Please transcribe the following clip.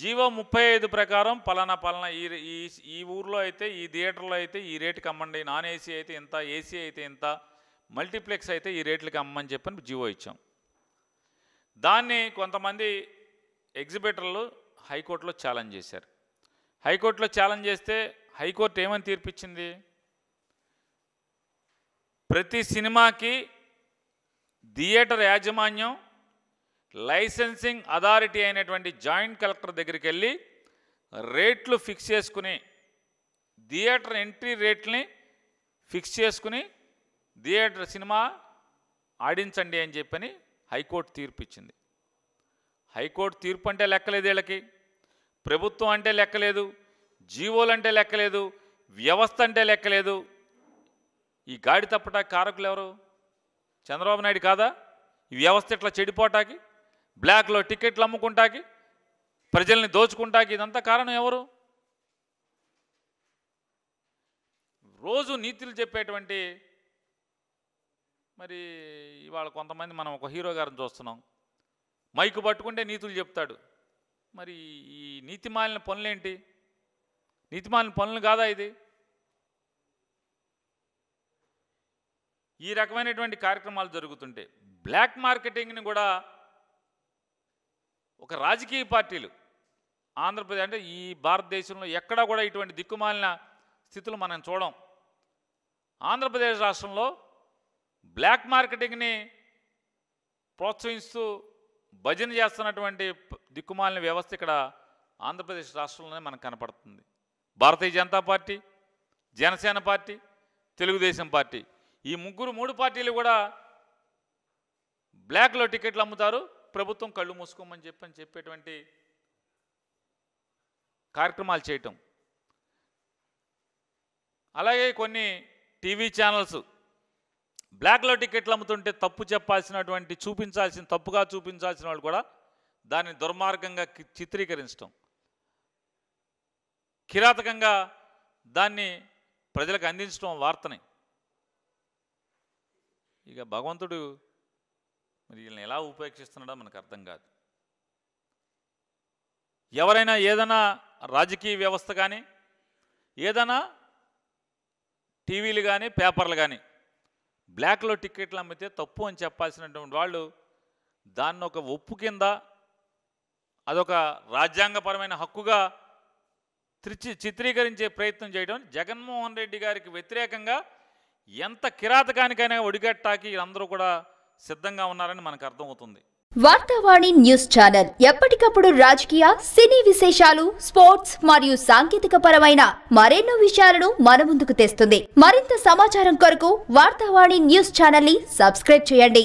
GO ముప్పై ఐదు ప్రకారం పలానా పలానా ఈ ఈ ఈ ఊర్లో అయితే ఈ థియేటర్లో అయితే ఈ రేటుకి అమ్మండి నాన్ ఏసీ అయితే ఇంత ఏసీ అయితే ఇంత మల్టీప్లెక్స్ అయితే ఈ రేట్లకి అమ్మని చెప్పని జీవో ఇచ్చాం దాన్ని కొంతమంది ఎగ్జిబిటర్లు హైకోర్టులో ఛాలెంజ్ చేశారు హైకోర్టులో ఛాలెంజ్ చేస్తే హైకోర్టు ఏమని తీర్పిచ్చింది ప్రతి సినిమాకి థియేటర్ యాజమాన్యం లైసెన్సింగ్ అథారిటీ అయినటువంటి జాయింట్ కలెక్టర్ దగ్గరికి వెళ్ళి రేట్లు ఫిక్స్ చేసుకుని థియేటర్ ఎంట్రీ రేట్ని ఫిక్స్ చేసుకుని థియేటర్ సినిమా ఆడించండి అని చెప్పని హైకోర్టు తీర్పు ఇచ్చింది హైకోర్టు తీర్పు అంటే లెక్కలేదు వీళ్ళకి ప్రభుత్వం అంటే లెక్కలేదు జీవోలు అంటే లెక్కలేదు వ్యవస్థ అంటే లెక్కలేదు ఈ గాడి తప్పటా కారకులు ఎవరు చంద్రబాబు నాయుడు కాదా ఈ వ్యవస్థ ఇట్లా చెడిపోటాకి బ్లాక్లో టికెట్లు అమ్ముకుంటాకి ప్రజల్ని దోచుకుంటాకి ఇదంతా కారణం ఎవరు రోజు నీతులు చెప్పేటువంటి మరి ఇవాళ కొంతమంది మనం ఒక హీరో గారిని చూస్తున్నాం మైకు పట్టుకుంటే నీతులు చెప్తాడు మరి ఈ నీతిమాలిన పనులేంటి నీతిమాలిన పనులు కాదా ఇది ఈ రకమైనటువంటి కార్యక్రమాలు జరుగుతుంటే బ్లాక్ మార్కెటింగ్ని కూడా ఒక రాజకీయ పార్టీలు ఆంధ్రప్రదేశ్ అంటే ఈ భారతదేశంలో ఎక్కడా కూడా ఇటువంటి దిక్కుమాలిన స్థితులు మనం చూడం ఆంధ్రప్రదేశ్ రాష్ట్రంలో బ్లాక్ మార్కెటింగ్ని ప్రోత్సహిస్తూ భజన చేస్తున్నటువంటి దిక్కుమాలిన వ్యవస్థ ఇక్కడ ఆంధ్రప్రదేశ్ రాష్ట్రంలోనే మనకు కనపడుతుంది Bharatiya Janata party Janasena party Telugu Desam party ఈ ముగ్గురు మూడు పార్టీలు కూడా బ్లాక్లో టికెట్లు అమ్ముతారు ప్రభుత్వం కళ్ళు మూసుకోమని చెప్పని చెప్పేటువంటి కార్యక్రమాలు చేయటం అలాగే కొన్ని టీవీ ఛానల్స్ బ్లాక్లో టికెట్లు అమ్ముతుంటే తప్పు చెప్పాల్సినటువంటి చూపించాల్సిన తప్పుగా చూపించాల్సిన వాళ్ళు కూడా దాన్ని దుర్మార్గంగా చిత్రీకరించడం కిరాతకంగా దాన్ని ప్రజలకు అందించడం వార్తని ఇక భగవంతుడు మరి వీళ్ళని ఎలా ఉపేక్షిస్తున్నాడో మనకు అర్థం కాదు ఎవరైనా ఏదైనా రాజకీయ వ్యవస్థ కానీ ఏదైనా టీవీలు కానీ పేపర్లు కానీ బ్లాక్లో టిక్కెట్లు అమ్మితే తప్పు అని చెప్పాల్సినటువంటి వాళ్ళు దాన్ని ఒక ఒప్పు కింద అదొక రాజ్యాంగపరమైన హక్కుగా త్రిచి చిత్రీకరించే ప్రయత్నం చేయడం జగన్మోహన్ రెడ్డి గారికి వ్యతిరేకంగా ఎంత కిరాతకానికైనా ఒడిగట్టాకి అందరూ కూడా సిద్ధంగా ఉన్నారని మనకు అర్థమవుతుంది వార్తావాణి న్యూస్ ఛానల్ ఎప్పటికప్పుడు రాజకీయ సినీ విశేషాలు స్పోర్ట్స్ మరియు సాంకేతిక పరమైన మరెన్నో విషయాలను మన ముందుకు తెస్తుంది మరింత సమాచారం కొరకు వార్తావాణి న్యూస్ ఛానల్ ని సబ్స్క్రైబ్ చేయండి